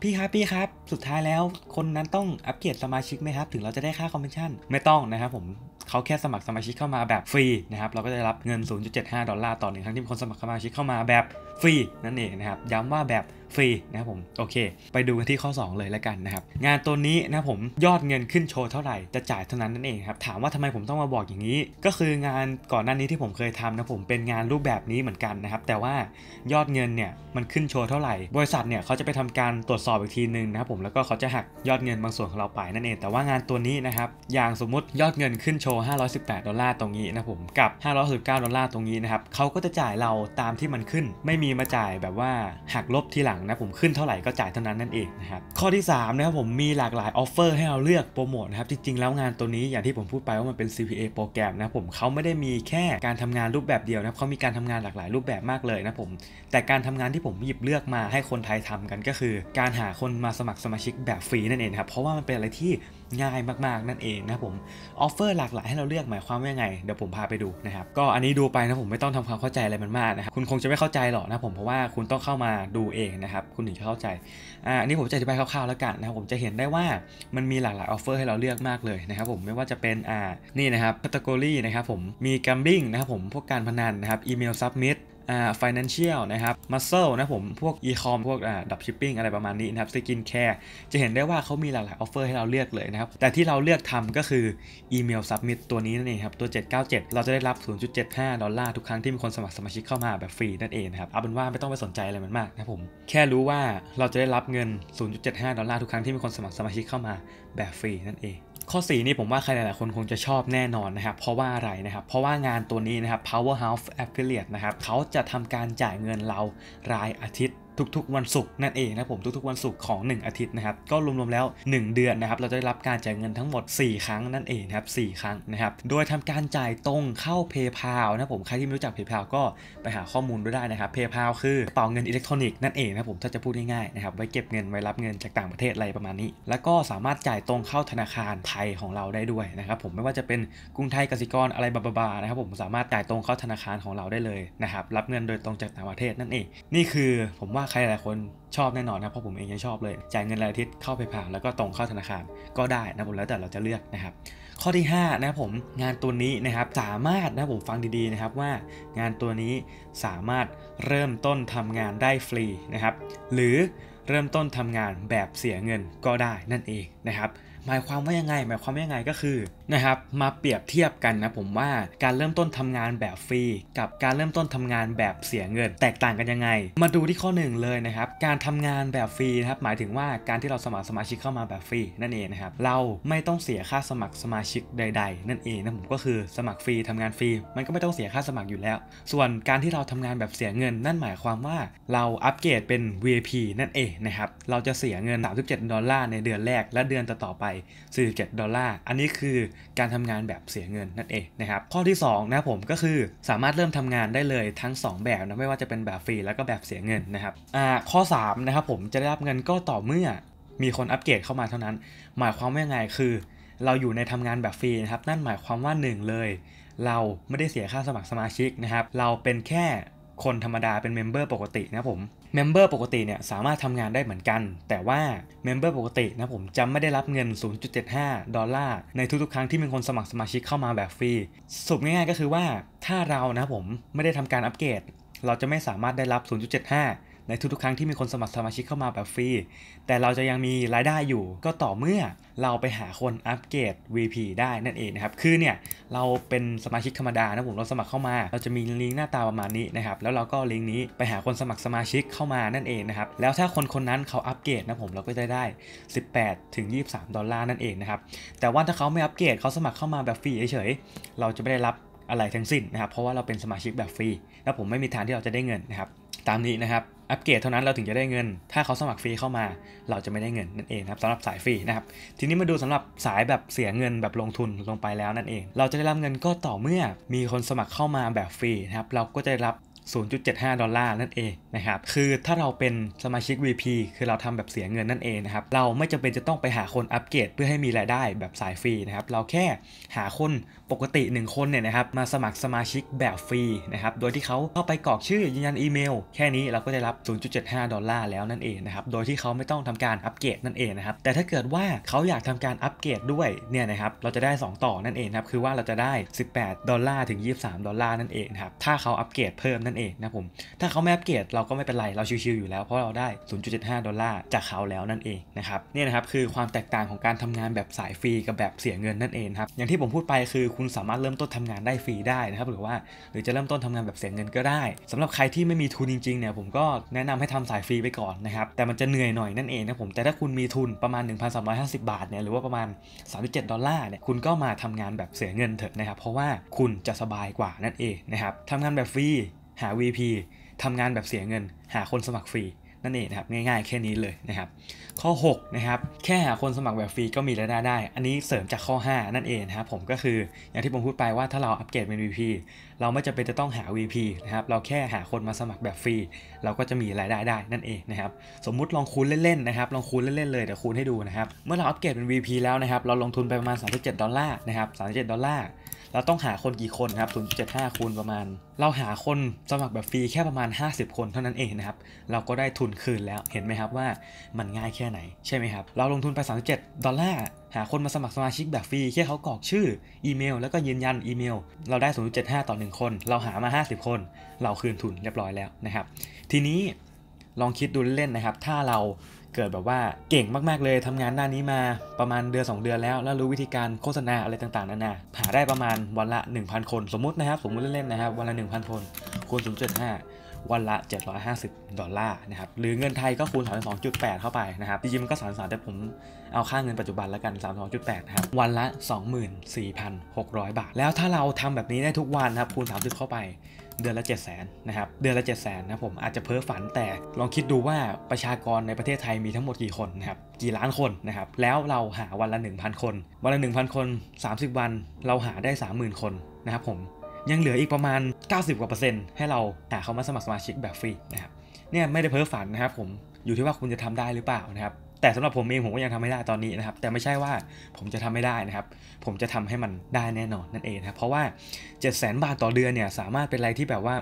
พี่ครับพี่ครับสุดท้ายแล้วคนนั้นต้องอัปเกรดสมาชิกไหมครับ ถึงเราจะได้ค่าคอมมิชชั่นไม่ต้องนะครับผมเขาแค่สมัครสมาชิกเข้ามาแบบฟรีนะครับเราก็จะรับเงิน 0.75 ดอลลาร์ต่อหนึ่งครั้งที่คนสมัครสมาชิกเข้ามาแบบฟรีนั่นเองนะครับย้ำว่าแบบฟรีนะครับผมโอเค ไปดูกันที่ข้อ 2 เลยแล้วกันนะครับงานตัวนี้นะผมยอดเงินขึ้นโชว์เท่าไหร่ จะจ่ายเท่านั้นนั่นเองครับถามว่าทำไมผมต้องมาบอกอย่างนี้ ก็คืองานก่อนหน้านี้ที่ผมเคยทำนะผมเป็นงานรูปแบบนี้เหมือนกันนะครับแต่ว่ายอดเงินเนี่ยมันขึ้นโชว์เท่าไหร่บริษัทเนี่ยเขาจะไปทำการตรวจสอบอีกทีนึงนะครับผมแล้วก็เขาจะหักยอดเงินบางส่วนของเราไปนั่นเองแต่ว่างานตัวนี้นะครับอย่างสมมติยอดเงินขึ้นโชว์518ดอลลาร์ตรงนี้นะผมกับ519ดอลลาร์ตรงนี้นะครับเขาก็จะจ่ายเราตามที่มันขึ้น ไม่มีมาจ่ายแบบว่าหักลบทีหลังงนะผมขึ้นเท่าไหร่ก็จ่ายเท่านั้นนั่นเองนะครับข้อที่3นะครับผมมีหลากหลายออฟเฟอร์ให้เราเลือกโปรโมทนะครับจริงๆแล้วงานตัวนี้อย่างที่ผมพูดไปว่ามันเป็น CPA โปรแกรมนะผมเขาไม่ได้มีแค่การทำงานรูปแบบเดียวนะเขามีการทำงานหลากหลายรูปแบบมากเลยนะผมแต่การทำงานที่ผมหยิบเลือกมาให้คนไทยทำกันก็คือ การหาคนมาสมัครสมาชิกแบบฟรีนั่นเองครับ เพราะว่ามันเป็นอะไรที่ง่ายมากๆ นั่นเองนะผมออฟเฟอร์หลากหลายให้เราเลือกหมายความว่ายังไงเดี๋ยวผมพาไปดูนะครับก็อันนี้ดูไปนะผมไม่ต้องทำความเข้าใจอะไรมันมากนะครับคุณคงจะไม่เข้าใจหรอกนะผมเพราะว่าคุณต้องเข้ามาดูเองนะครับคุณถึงจะเข้าใจอ่าอันนี้ผมจะอธิบายคร่าวๆแล้วกันนะครับผมจะเห็นได้ว่ามันมีหลากหลายออฟเฟอร์ให้เราเลือกมากเลยนะครับผมไม่ว่าจะเป็นอ่านี่นะครับแคตตาลีอนะครับผมมีกัมบิ้งนะครับผมพวกการพนันนะครับอีเมลซับมิดอ่า financial นะครับ muscle นะผม พวก e-com พวกอ่า drop shipping อะไรประมาณนี้นะครับ skin care จะเห็นได้ว่าเขามีหลากหลายออฟเฟอร์ให้เราเลือกเลยนะครับ แต่ที่เราเลือกทำก็คือ email submit ตัวนี้นั่นเองครับ ตัว 797 เราจะได้รับ 0.75 ดอลลาร์ทุกครั้งที่มีคนสมัครสมาชิกเข้ามาแบบฟรีนั่นเองนะครับเอาเป็นว่าไม่ต้องไปสนใจอะไรมันมากนะผมแค่รู้ว่าเราจะได้รับเงิน0.75ดอลลาร์ทุกครั้งที่มีคนสมัครสมาชิกเข้ามาแบบฟรีนั่นเองข้อ4นี่ผมว่าใครหลายๆ คนคงจะชอบแน่นอนนะครับ เพราะว่าอะไรนะครับ เพราะว่างานตัวนี้นะครับ Powerhouse Affiliate นะครับเขาจะทำการจ่ายเงินเรา รายอาทิตย์ทุกๆ วันศุกร์นั่นเองนะผมทุกๆวันศุกร์ของ 1 อาทิตย์นะครับก็รวมๆ แล้ว 1 เดือนนะครับเราจะได้รับการจ่ายเงินทั้งหมด 4 ครั้งนั่นเองครับ4ครั้งนะครับโดยทำการจ่ายตรงเข้า PayPal นะผมใครที่ไม่รู้จัก PayPal ก็ไปหาข้อมูลด้วยได้นะครับ PayPal คือเปาเงินอิเล็กทรอนิกส์นั่นเองนะผมถ้าจะพูดง่ายๆนะครับไว้เก็บเงินไว้รับเงินจากต่างประเทศอะไรประมาณนี้ แล้วก็สามารถจ่ายตรงเข้าธนาคารไทยของเราได้ด้วยนะครับผมไม่ว่าจะเป็นกรุงไทยกสิกรอะไรบาบานะครับผมสามารถจ่ายตรงเข้าธนาคารของเราได้เลยนะครับรับเงินโดยตรงจากต่างประเทศนั่นเอง นี่คือผมว่าใครหลายคนชอบแน่นอน นะเพราะผมเองยังชอบเลยจ่ายเงินรายอาทิตย์เข้าไปผ่านแล้วก็ตรงเข้าธนาคาร ก็ได้นะผมแล้วแต่เราจะเลือกนะครับ ข้อที่ 5 นะผม งานตัวนี้นะครับสามารถนะผมฟังดีๆนะครับว่างานตัวนี้สามารถเริ่มต้นทำงานได้ฟรีนะครับ หรือเริ่มต้นทำงานแบบเสียเงินก็ได้นั่นเองนะครับหมายความว่ายังไง หมายความว่ายังไงก็คือนะครับมาเปรียบเทียบกันนะผมว่าการเริ่มต้นทำงานแบบฟรี กับการเริ่มต้นทำงานแบบเสียเงินแตกต่างกันยังไง มาดูที่ข้อ1เลยนะครับการทำงานแบบฟรีนะครับหมายถึงว่าการที่เราสมัครสมาชิกเข้ามาแบบฟรีนั่นเองนะครับเราไม่ต้องเสียค่าสมัครสมาชิกใด ๆ นั่นเองนะผมก็คือสมัครฟรีทำงานฟรี มันก็ไม่ต้องเสียค่าสมัครอยู่แล้ว ส่วนการที่เราทำงานแบบเสียเงิน นั่นหมายความว่าเราอัปเกรดเป็น VIP นั่นเองนะครับเราจะเสียเงิน37ดอลลาร์ในเดือนแรกและเดือนต่อๆไป47 ดอลลาร์ อันนี้คือการทำงานแบบเสียเงินนั่นเองนะครับ ข้อที่2นะผมก็คือสามารถเริ่มทำงานได้เลยทั้ง 2 แบบนะไม่ว่าจะเป็นแบบฟรีแล้วก็แบบเสียเงินนะครับอ่าข้อ3นะครับผมจะได้รับเงินก็ต่อเมื่อมีคนอัปเกรดเข้ามาเท่านั้น หมายความว่ายังไงคือ เราอยู่ในทำงานแบบฟรีนะครับนั่นหมายความว่า1เลยเราไม่ได้เสียค่าสมัครสมาชิกนะครับเราเป็นแค่คนธรรมดาเป็นเมมเบอร์ปกตินะผมเมมเบอร์ปกติเนี่ยสามารถทำงานได้เหมือนกัน แต่ว่าเมมเบอร์ปกตินะผมจะไม่ได้รับเงิน 0.75 ดอลลาร์ ในทุกๆ ครั้งที่มีคนสมัครสมาชิกเข้ามาแบบฟรี สุปง่ายๆก็คือว่า ถ้าเรานะผมไม่ได้ทำการอัปเกรดเราจะไม่สามารถได้รับ 0.75ในทุกๆครั้งที่มีคนสมัครสมาชิกเข้ามาแบบฟรีแต่เราจะยังมีรายได้อยู่ก็ต่อเมื่อเราไปหาคนอัปเกรด VP ได้นั่นเองนะครับคือเนี่ยเราเป็นสมาชิกธรรมดานะผมเราสมัครเข้ามา เราจะมีลิงก์หน้าตาประมาณนี้นะครับแล้วเราก็ลิงก์นี้ไปหาคนสมัครสมาชิกเข้ามานั่นเองนะครับแล้วถ้าคนคนนั้นเขาอัปเกรดนะผมเราก็จะได้ 18 ถึง 23 ดอลลาร์นั่นเองนะครับแต่ว่าถ้าเขาไม่อัปเกรดเขาสมัครเข้ามาแบบฟรีเฉยๆเราจะไม่ได้รับอะไรทั้งสิ้นนะครับ เพราะว่าเราเป็นสมาชิกแบบฟรีและผมไม่มีทางที่เราจะได้เงินนะครับตามนี้นะครับอัปเกรดเท่านั้นเราถึงจะได้เงิน ถ้าเขาสมัครฟรีเข้ามา เราจะไม่ได้เงินนั่นเองครับสำหรับสายฟรีนะครับทีนี้มาดูสำหรับสายแบบเสียเงินแบบลงทุนลงไปแล้วนั่นเอง เราจะได้รับเงินก็ต่อเมื่อมีคนสมัครเข้ามาแบบฟรีนะครับเราก็จะได้รับ 0.75 ดอลลาร์นั่นเองนะครับคือถ้าเราเป็นสมาชิก VP คือเราทำแบบเสียเงินนั่นเองนะครับเราไม่จำเป็นจะต้องไปหาคนอัปเกรดเพื่อให้มีรายได้แบบสายฟรีนะครับเราแค่หาคนปกติ 1 คนเนี่ยนะครับมาสมัครสมาชิกแบบฟรีนะครับโดยที่เขาเข้าไปกรอกชื่อยืนยันอีเมล แค่นี้เราก็ได้รับ 0.75 ดอลลาร์แล้วนั่นเองนะครับโดยที่เขาไม่ต้องทำการอัปเกรดนั่นเองนะครับแต่ถ้าเกิดว่าเขาอยากทำการอัปเกรดด้วยเนี่ยนะครับเราจะได้ 2 ต่อนั่นเองครับคือว่าเราจะได้ 18 ดอลลาร์ถึง 23 ดอลลาร์นั่นเองครับถ้าเขาอัปเกรดเพิ่มนั่นเองนะผมถ้าเขาไม่อัปเกรดเราก็ไม่เป็นไรเราชิวๆอยู่แล้วเพราะเราได้ 0.75 ดอลลาร์จากเขาแล้วนั่นเองนะครับเนี่ยนะครับคือความแตกต่างของการทำงานแบบสายฟรีกับแบบเสียเงินนั่นเองครับอย่างที่ผมพูดไปคือคุณสามารถเริ่มต้นทำงานได้ฟรีได้นะครับหรือว่าหรือจะเริ่มต้นทำงานแบบเสียเงินก็ได้สำหรับใครที่ไม่มีทุนจริงๆเนี่ยผมก็แนะนำให้ทำสายฟรีไปก่อนนะครับแต่มันจะเหนื่อยหน่อยนั่นเองนะผมแต่ถ้าคุณมีทุนประมาณ 1,350 บาทเนี่ยหรือว่าประมาณ37ดอลลาร์เนี่ยคุณก็มาทำงานแบบเสียเงินเถอะนะครับเพราะว่าคุณจะสบายกว่านั่นเองนะครับทำงานแบบฟรีหา VP ทำงานแบบเสียเงิน หาคนสมัครฟรีนั่นเองนะครับง่าย ๆแค่นี้เลยนะครับข้อ6นะครับแค่หาคนสมัครแบบฟรีก็มีรายได้ได้ อันนี้เสริมจากข้อ 5 นั่นเองนะครับผมก็คืออย่างที่ผมพูดไปว่า ถ้าเราอัปเกรดเป็น VP เราไม่จำเป็นจะต้องหา VP นะครับเราแค่หาคนมาสมัครแบบฟรีเราก็จะมีรายได้ได้นั่นเองนะครับสมมุติลองคูณเล่นๆนะครับลองคูณเล่นๆเลยเดี๋ยวคูณให้ดูนะครับเมื่อเราอัปเกรดเป็น VP แล้วนะครับเราลงทุนไปประมาณ37ดอลลาร์นะครับ37ดอลลาร์เราต้องหาคนกี่คนครับ0.75 คูณประมาณ เราหาคนสมัครแบบฟรีแค่ประมาณ 50 คน เท่านั้นเองนะครับ เราก็ได้ทุนคืนแล้ว เห็นไหมครับว่ามันง่ายแค่ไหนใช่ไหมครับ เราลงทุนไป37ดอลลาร์หาคนมาสมัครสมาชิกแบบฟรีแค่เขากรอกชื่อ อีเมล แล้วก็ยืนยันอีเมล เราได้0.75 ต่อ1คนเราหามา 50 คน เราคืนทุนเรียบร้อยแล้วนะครับทีนี้ลองคิดดูเล่นนะครับถ้าเราเกิดแบบว่าเก่งมากๆเลยทำงานหน้านี้มาประมาณเดือน2เดือนแล้วแล้วรู้วิธีการโฆษณาอะไรต่างๆนานาหาได้ประมาณวันละ 1,000 คนสมมตินะครับ สมมติเล่นๆนะครับวันละ 1,000 คนคูณ0.5วันละ 750 ดอลลาร์นะครับ หรือเงินไทยก็คูณ32.8 เข้าไปนะครับจริงๆมันก็สา3แต่ผมเอาค่าเงินปัจจุบันแล้วกัน 32.8นะครับวันละ 24,600 บาท แล้วถ้าเราทำแบบนี้ได้ทุกวันนะครับคูณ 30 เข้าไปเดือนละ7 0 0 0สนนะครับ เดือนละ7 0 0 0 0นนะผมอาจจะเพ้อฝันแต่ลองคิดดูว่าประชากรในประเทศไทยมีทั้งหมดกี่คนนะครับ กี่ล้านคนนะครับ แล้วเราหาวันละ1,000คน วันละ 1,000 คน 30 วันเราหาได้ 30,000 คนนะครับผม ยังเหลืออีกประมาณ 90กว่าเปอร์เซ็นต์ให้เราหาเขามาสมัครสมาชิกแบบฟรีนะครับ เนี่ยไม่ได้เพ้อฝันนะครับ ผมอยู่ที่ว่าคุณจะทำได้หรือเปล่านะครับแต่สำหรับผมเองผมก็ยังทำไม่ได้ตอนนี้นะครับแต่ไม่ใช่ว่าผมจะทำไม่ได้นะครับผมจะทำให้มันได้แน่นอนนั่นเองนะครับเพราะว่า 7 0 0 0 0นบาทต่อเดือนเนี่ยสามารถเป็นอะไรที่แบบว่า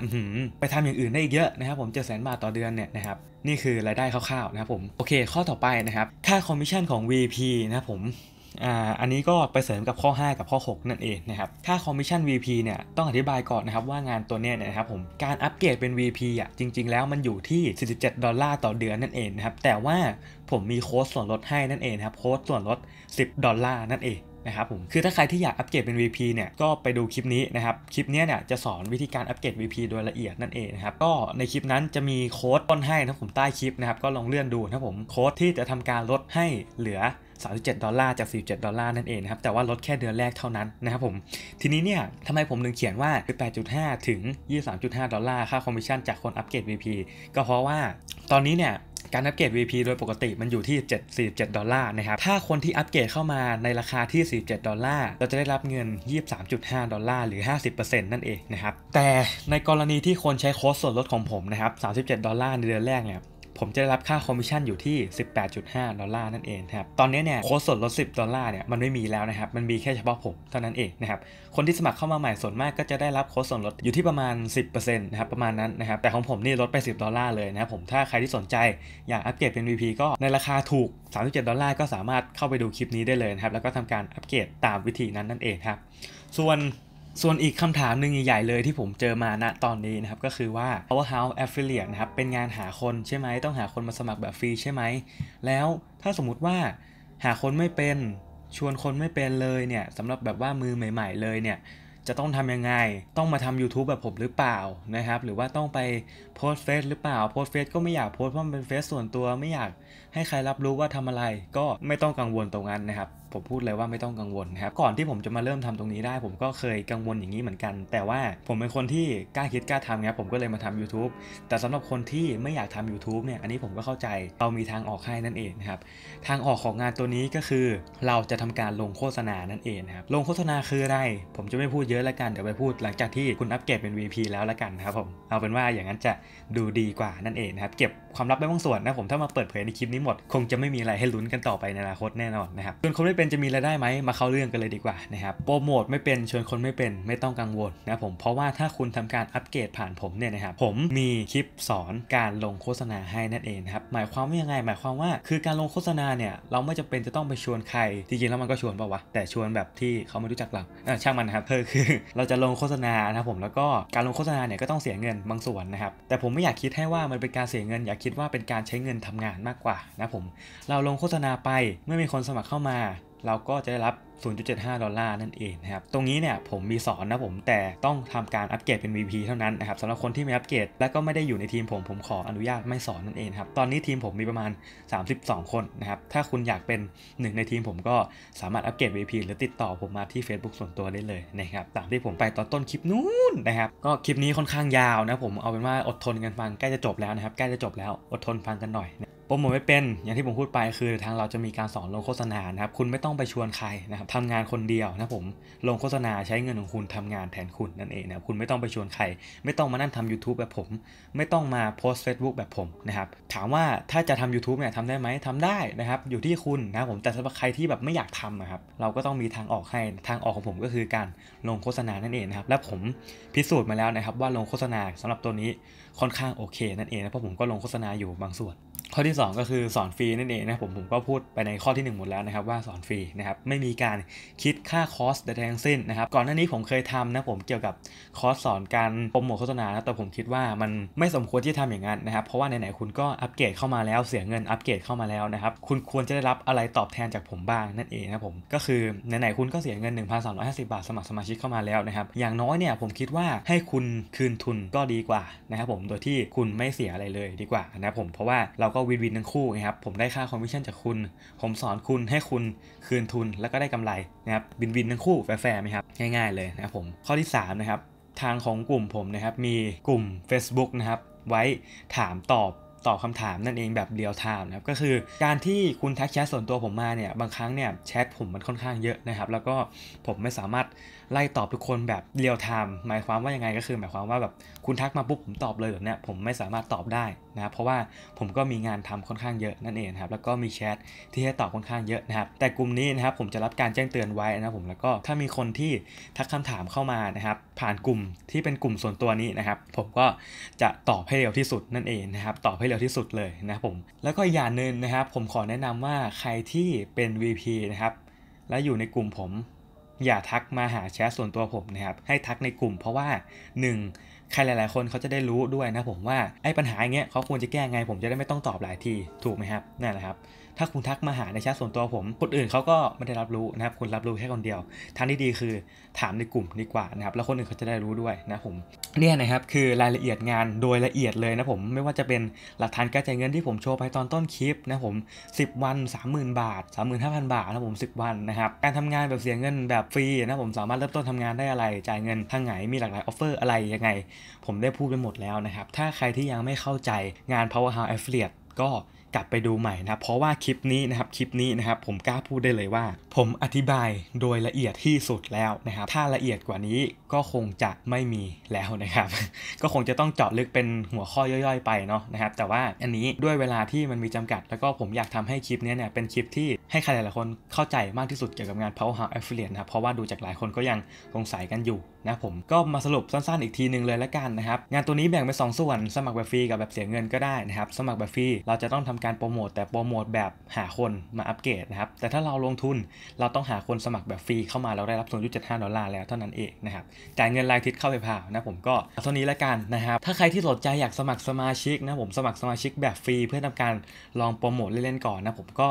ไปทำอย่างอื่นได้อีกเยอะนะครับ ผมเจ็ดแสนบาทต่อเดือนเนี่ยนะครับนี่คือรายได้คร่าวๆนะครับผมโอเค ข้อต่อไปนะครับค่าคอมมิชชั่นของ VP นะครับผมอันนี้ก็ไปเสริมกับข้อ5กับข้อ6นั่นเองนะครับค่าคอมมิชชั่น VP เนี่ยต้องอธิบายก่อนนะครับว่างานตัวเนี้ยนะครับผมการอัปเกรดเป็น VP อ่ะจริงๆแล้วมันอยู่ที่47ดอลลาร์ต่อเดือนนั่นเองนะครับแต่ว่าผมมีโค้ดส่วนลดให้นั่นเองครับโค้ดส่วนลด10ดอลลาร์นั่นเองนะครับผมคือถ้าใครที่อยากอัปเกรดเป็น VP เนี่ยก็ไปดูคลิปนี้นะครับคลิปนี้เนี่ยจะสอนวิธีการอัปเกรด VP โดยละเอียดนั่นเองนะครับก็ในคลิปนั้นจะมีโค้ดต้นให้นะผมใต้คลิปนะครับก็ลองเลื่อนดูนะผมโค้ดที่จะทำการลดให้เหลือ 37ดอลลาร์จาก47ดอลลาร์นั่นเองนะครับแต่ว่าลดแค่เดือนแรกเท่านั้นนะครับผมทีนี้เนี่ยทำไมผมถึงเขียนว่า18.5ถึง23.5ดอลลาร์ค่าคอมมิชชั่นจากคนอัปเกรด VP ก็เพราะว่าตอนนี้เนี่ยการอัปเกรด VP โดยปกติมันอยู่ที่ 747 ดอลลาร์นะครับ ถ้าคนที่อัปเกรดเข้ามาในราคาที่ 47 ดอลลาร์ เราจะได้รับเงิน 23.5 ดอลลาร์ หรือ 50%นั่นเองนะครับ แต่ในกรณีที่คนใช้โค้ดส่วนลดของผมนะครับ 37 ดอลลาร์ในเดือนแรกเนี่ยผมจะได้รับค่าคอมมิชชั่นอยู่ที่18.5ดอลลาร์นั่นเองครับ ตอนนี้เนี่ยโค้ดส่วนลด10ดอลลาร์เนี่ยมันไม่มีแล้วนะครับ มันมีแค่เฉพาะผมเท่านั้นเองนะครับ คนที่สมัครเข้ามาใหม่ส่วนมากก็จะได้รับโค้ดส่วนลดอยู่ที่ประมาณ 10%นะครับ ประมาณนั้นนะครับ แต่ของผมนี่ลดไป10ดอลลาร์เลยนะครับผม ถ้าใครที่สนใจอยากอัปเกรดเป็น VP ก็ในราคาถูก37ดอลลาร์ก็สามารถเข้าไปดูคลิปนี้ได้เลยนะครับ แล้วก็ทำการอัปเกรดตามวิธีนั้นนั่นเองครับส่วนส่วนอีกคำถามหนึ่งใหญ่ๆเลยที่ผมเจอมาณตอนนี้นะครับก็คือว่า powerhouse affiliate นะครับเป็นงานหาคนใช่ไหม ต้องหาคนมาสมัครแบบฟรีใช่ไหม แล้วถ้าสมมุติว่าหาคนไม่เป็นชวนคนไม่เป็นเลยเนี่ยสำหรับแบบว่ามือใหม่ๆเลยเนี่ย จะต้องทำยังไงต้องมาทำ YouTube แบบผมหรือเปล่านะครับ หรือว่าต้องไปโพสเฟซหรือเปล่าโพสเฟซก็ไม่อยากโพสเพราะมันเป็นเฟซส่วนตัวไม่อยากให้ใครรับรู้ว่าทำอะไรก็ไม่ต้องกังวลตรงนั้นนะครับผมพูดเลยว่าไม่ต้องกังวลครับก่อนที่ผมจะมาเริ่มทำตรงนี้ได้ ผมก็เคยกังวลอย่างนี้เหมือนกัน แต่ว่าผมเป็นคนที่กล้าคิดกล้าทำครับผมก็เลยมาทำ YouTube แต่สำหรับคนที่ไม่อยากทำ YouTube เนี่ยอันนี้ผมก็เข้าใจเรามีทางออกให้นั่นเองนะครับทางออกของงานตัวนี้ก็คือ เราจะทำการลงโฆษณานั่นเองครับลงโฆษณาคืออะไร ผมจะไม่พูดเยอะละกันเดี๋ยวไปพูดหลังจากที่คุณอัปเกรดเป็น VP แล้วละกันครับผมเอาเป็นว่าอย่างนั้นจะดูดีกว่านั่นเองนะครับเก็บความลับไว้บางส่วนนะผมถ้ามาเปิดเผยในคลิปนี้หมดคงจะไม่มีอะไรให้ลุ้นกันต่อไปในอนาคตแน่นอนนะครับส่วนคนไม่เป็นป็นจะมีรายได้ไหม มาเข้าเรื่องกันเลยดีกว่านะครับโปรโมทไม่เป็นชวนคนไม่เป็น ไม่ต้องกังวลนะผมเพราะว่าถ้าคุณทำการอัปเกรดผ่านผมเนี่ยนะครับผมมีคลิปสอนการลงโฆษณาให้นั่นเองครับหมายความว่ายังไง หมายความว่าคือการลงโฆษณาเนี่ยเราไม่จำเป็นจะต้องไปชวนใครจริงๆแล้วมันก็ชวนเปล่าวะแต่ชวนแบบที่เขาไม่รู้จักเราช่างมันนะครับเธอคือ เราจะลงโฆษณานะผมแล้วก็การลงโฆษณาเนี่ยก็ต้องเสียเงินบางส่วนนะครับแต่ผมไม่อยากคิดให้ว่ามันเป็นการเสียเงินอยากคิดว่าเป็นการใช้เงินทำงานมากกว่านะผมเราลงโฆษณาไปเมื่อมีคนสมัครเข้ามาเราก็จะได้รับ 0.75 ดอลลาร์นั่นเองนะครับ ตรงนี้เนี่ยผมมีสอนนะผม แต่ต้องทำการอัปเกรดเป็น VP เท่านั้นนะครับสำหรับคนที่ไม่อัปเกรดและก็ไม่ได้อยู่ในทีมผม ผมขออนุญาตไม่สอนนั่นเองครับ ตอนนี้ทีมผมมีประมาณ 32 คนนะครับ ถ้าคุณอยากเป็นหนึ่งในทีมผมก็สามารถอัปเกรด VP หรือติดต่อผมมาที่ Facebook ส่วนตัวได้เลยนะครับตามที่ผมไปตอนต้นคลิปนู้นนะครับ ก็คลิปนี้ค่อนข้างยาวนะผมเอาเป็นว่าอดทนกันฟังใกล้จะจบแล้วนะครับใกล้จะจบแล้วอดทนฟังกันหน่อยนะโปรโมทไม่เป็นอย่างที่ผมพูดไปคือทางเราจะมีการสอนลงโฆษณานะครับคุณไม่ต้องไปชวนใครนะครับทำงานคนเดียวนะผมลงโฆษณาใช้เงินของคุณทำงานแทนคุณนั่นเองนะคุณไม่ต้องไปชวนใคร ไม่ต้องมานั่นทำ YouTube แบบผมไม่ต้องมาโพสต์ f บุ๊กแบบผมนะครับถามว่าถ้าจะทำ YouTube เนี่ยทำได้ไหมทำได้นะครับอยู่ที่คุณนะผมแต่สำหรับใครที่แบบไม่อยากทำนะครับเราก็ต้องมีทางออกให้ทางออกของผมก็คือการลงโฆษณานั่นเองนะครับและผมพิสูจน์มาแล้วนะครับว่าลงโฆษณาสำหรับตัวนี้ค่อนข้างโอเค นั่นเองนะเพราะผมก็ลงโฆษณาอยู่บางส่วนข้อที่ 2 ก็คือสอนฟรีนั่นเองนะผมผมก็พูดไปในข้อที่ 1 หมดแล้วนะครับว่าสอนฟรีนะครับไม่มีการคิดค่าคอสใดทั้งสิ้นนะครับก่อนหน้านี้ผมเคยทำนะผมเกี่ยวกับคอร์สสอนการโปรโมทโฆษณาแต่ผมคิดว่ามันไม่สมควรที่จะทำอย่างนั้นนะครับเพราะว่าไหนๆคุณก็อัปเกรดเข้ามาแล้ว เสียเงินอัปเกรดเข้ามาแล้วนะครับคุณควรจะได้รับอะไรตอบแทนจากผมบ้างนั่นเองนะผมก็คือไหนๆคุณก็เสียเงิน1,350บาท สมัครสมาชิกเข้ามาแล้วนะครับอย่างน้อยเนี่ยผมคิดว่าให้คุณคืนทุนก็ดีกว่านะครับผมโดยที่คุณไม่เสียอะไรเลยดีกว่านะผมเพราะว่าเรากก็วินวินทั้งคู่นะครับผมได้ค่าคอมมิชชั่นจากคุณ ผมสอนคุณให้คุณคืนทุนแล้วก็ได้กำไรนะครับวินวินทั้งคู่แฟร์ไหมครับ ง่ายๆเลยนะครับผม ข้อที่3นะครับทางของกลุ่มผมนะครับ มีกลุ่ม Facebook นะครับไว้ถามตอบตอบคำถามนั่นเองแบบเรียลไทม์นะครับก็คือการที่คุณทักแชทส่วนตัวผมมาเนี่ยบางครั้งเนี่ยแชทผมมันค่อนข้างเยอะนะครับแล้วก็ผมไม่สามารถไล่ตอบทุกคนแบบเรียลไทม์หมายความว่ายังไงก็คือ หมายความว่าแบบคุณทักมาปุ๊บผมตอบเลยแบบเนี้ยผมไม่สามารถตอบได้นะครับเพราะว่าผมก็มีงานทำค่อนข้างเยอะนั่นเองครับแล้วก็มีแชทที่ให้ตอบค่อนข้างเยอะนะครับแต่กลุ่มนี้นะครับผมจะรับการแจ้งเตือนไว้นะครับผมแล้วก็ถ้ามีคนที่ทักคำถามเข้ามานะครับผ่านกลุ่มที่เป็นกลุ่มส่วนตัวนี้นะครับผมก็จะตอบให้เร็วที่สุดนั่นเองนะครับตอบเร็วที่สุดเลยนะผมแล้วก็อีกอย่างหนึ่งนะครับ ผมขอแนะนำว่าใครที่เป็น VP นะครับ และอยู่ในกลุ่มผม อย่าทักมาหาแชทส่วนตัวผมนะครับ ให้ทักในกลุ่มเพราะว่า 1 ใครหลาย ๆ คนเขาจะได้รู้ด้วยนะผมว่าไอ้ปัญหาอย่างเงี้ยเขาควรจะแก้ไงผมจะได้ไม่ต้องตอบหลายที ถูกไหมครับนั่นแหละครับถ้าคุณทักมาหาในแชทส่วนตัวผม คนอื่นเขาก็ไม่ได้รับรู้นะครับคุณรับรู้แค่คนเดียว ทางที่ดีคือถามในกลุ่มดีกว่านะครับแล้วคนอื่นเขาจะได้รู้ด้วยนะผมเนี่ยนะครับคือรายละเอียดงานโดยละเอียดเลยนะผมไม่ว่าจะเป็นหลักฐานการจ่ายเงินที่ผมโชว์ไปตอนต้นคลิปนะผม10 วัน 30,000 บาท 35,000 บาทนะผม 10 วันนะครับการทำงานแบบเสียเงินแบบฟรีนะผมสามารถเริ่มต้นทำงานได้อะไรจ่ายเงินทางไหนมีหลากหลายออฟเฟอร์อะไรยังไง ผมได้พูดไปหมดแล้วนะครับถ้าใครที่ยังไม่เข้าใจงาน Power House Affiliate ก็ลับไปดูใหม่นะ เพราะว่าคลิปนี้นะครับคลิปนี้นะครับผมกล้าพูดได้เลยว่า ผมอธิบายโดยละเอียดที่สุดแล้วนะครับ ถ้าละเอียดกว่านี้ก็คงจะไม่มีแล้วนะครับ ก็คงจะต้องเจาะลึกเป็นหัวข้อย่อยๆ ไปเนาะนะครับ แต่ว่าอันนี้ด้วยเวลาที่มันมีจำกัด แล้วก็ผมอยากทำให้คลิปนี้เนี่ยเป็นคลิปที่ให้ใครหลายๆ คนเข้าใจมากที่สุดเกี่ยวกับงาน Powerhouse Affiliate นะครับเพราะว่าดูจากหลายคนก็ยังสงสัยกันอยู่นะผมก็มาสรุปสั้นๆอีกทีหนึ่งเลยละกันนะครับ งานตัวนี้แบ่งเป็น2ส่วนสมัครแบบฟรีกับแบบเสียเงินก็ได้นะครับ สมัครแบบฟรีเราจะต้องทำการโปรโมท แต่โปรโมทแบบหาคนมาอัปเกรดนะครับ แต่ถ้าเราลงทุนเราต้องหาคนสมัครแบบฟรีเข้ามาเราได้รับส่วนยุร5ดอลลาร์แล้วเท่านั้นเองนะครับจ่ายเงินรายทิศเข้าไป่านะผมก็เท่านี้ละกันนะครับถ้าใครที่สนใจอยากสมัครสมาชิกนะผมสมัครสมาชิกแบบฟรีเพื่อทำการลองโปรโมทเล่นๆ ก่อนนะผมก็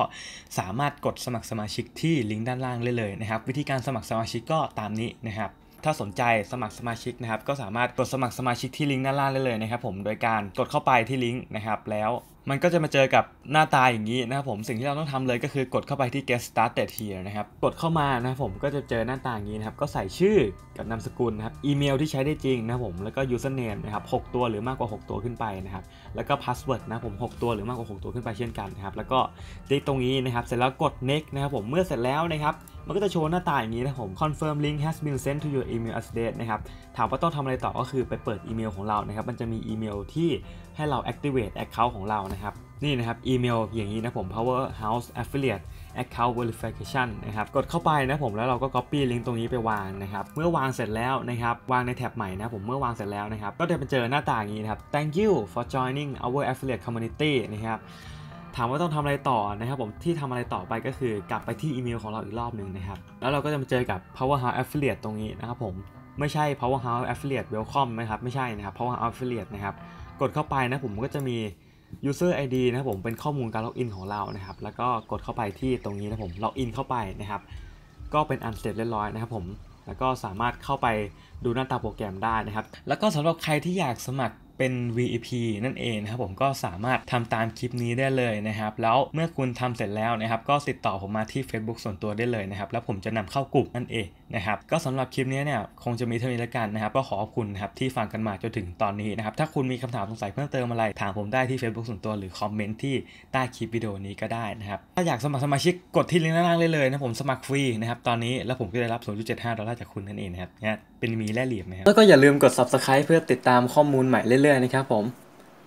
สามารถารถกดสมัครสมาชิกที่ลิงก์ด้านล่างได้เลยนะครับ วิธีการสมัครสมาชิกก็ตามนี้นะครับ ถ้าสนใจสมัครสมาชิกนะครับ ก็สามารถกดสมัครสมาชิกที่ลิงก์ด้านล่างได้เลยนะครับ ผมโดยการกดเข้าไปที่ลิงก์นะครับแล้วมันก็จะมาเจอกับหน้าตาอย่างนี้นะครับ ผมสิ่งที่เราต้องทำเลยก็คือกดเข้าไปที่ get started here นะครับกดเข้ามานะครับผมก็จะเจอหน้าตาอย่างนี้นะครับ ก็ใส่ชื่อกับนามสกุลนะครับอีเมลที่ใช้ได้จริงนะครับผมแล้วก็ username นะครับ 6 ตัวหรือมากกว่า 6 ตัวขึ้นไปนะครับ แล้วก็ password นะผม 6 ตัวหรือมากกว่า 6 ตัวขึ้นไปเช่นกันนะครับแล้วก็ิ๊กตรงนี้นะครับ เสร็จแล้วกด next นะครับผมเมื่อเสร็จแล้วนะครับ มันก็จะโชว์หน้าตาอย่างนี้นะผม confirm link has been sent to your email address นะครับถามว่าต้องทำอะไรต่อก็คือไปเปิดอีเมลของเรานะครับ มันจะมีอีเมลที่ให้เรา activate account ของเรานะครับ นี่นะครับอีเมลอย่างนี้นะผม powerhouse affiliate account verification นะครับกดเข้าไปนะผมแล้วเราก็ copy ลิงก์ตรงนี้ไปวางนะครับเมื่อวางเสร็จแล้วนะครับวางในแท็บใหม่นะผมเมื่อวางเสร็จแล้วนะครับ ก็จะไปเจอหน้าต่างนี้นะครับ thank you for joining our affiliate community นะครับถามว่าต้องทำอะไรต่อนะครับผมที่ทำอะไรต่อไปก็คือกลับไปที่อีเมล ของเราอีกรอบหนึ่งนะครับ แล้วเราก็จะมาเจอกับ powerhouse affiliate ตรงนี้นะครับผมไม่ใช่ Powerhouse Affiliate Welcome นะครับไม่ใช่นะครับ Powerhouse Affiliate นะครับกดเข้าไปนะผมก็จะมี user id นะผมเป็นข้อมูลการล็อกอินของเรานะครับแล้วก็กดเข้าไปที่ตรงนี้นะผมล็อกอินเข้าไปนะครับก็เป็นอันเสร็จเรียบร้อยนะครับผมแล้วก็สามารถเข้าไปดูหน้าตาโปรแกรมได้นะครับ แล้วก็สำหรับใครที่อยากสมัครเป็น VIP นั่นเองนะครับผมก็สามารถทำตามคลิปนี้ได้เลยนะครับ แล้วเมื่อคุณทำเสร็จแล้วนะครับ ก็ติดต่อผมมาที่ Facebook ส่วนตัวได้เลยนะครับ แล้วผมจะนำเข้ากลุ่มนั่นเองนะครับก็สำหรับคลิปนี้เนี่ย คงจะมีเท่านี้แล้วกันนะครับ ก็ขอขอบคุณครับที่ฟังกันมาจนถึงตอนนี้นะครับ ถ้าคุณมีคำถามสงสัยเพิ่มเติมอะไร ถามผมได้ที่ Facebook ส่วนตัว หรือคอมเมนต์ที่ใต้คลิปวิดีโอนี้ก็ได้นะครับ ถ้าอยากสมัครสมาชิกกดที่ลิงก์ด้านล่างเลยเลยนะผมสมัครฟรีนะครับ ตอนนี้แล้วผมก็ได้รับ 0.75 ดอลลาร์จากคุณนั่นเองนะครับเนี่ยเป็นมีแล่เหลี่ยมนะครับแล้วก็อย่าลืมกด Subscribe เพื่อติดตามข้อมูลใหม่เรื่อยๆนะครับผม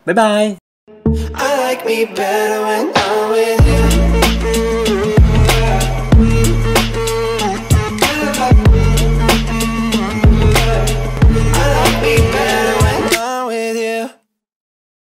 บ๊ายบาย I like me better when I'm with you.